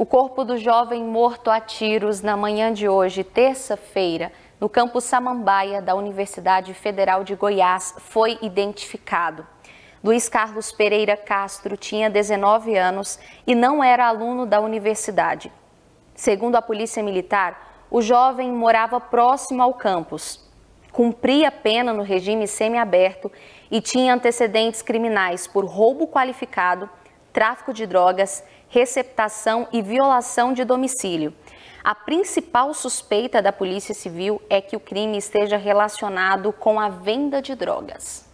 O corpo do jovem morto a tiros na manhã de hoje, terça-feira, no campus Samambaia da Universidade Federal de Goiás, foi identificado. Luiz Carlos Pereira Castro tinha 19 anos e não era aluno da universidade. Segundo a Polícia Militar, o jovem morava próximo ao campus, cumpria pena no regime semiaberto e tinha antecedentes criminais por roubo qualificado tráfico de drogas, receptação e violação de domicílio. A principal suspeita da Polícia Civil é que o crime esteja relacionado com a venda de drogas.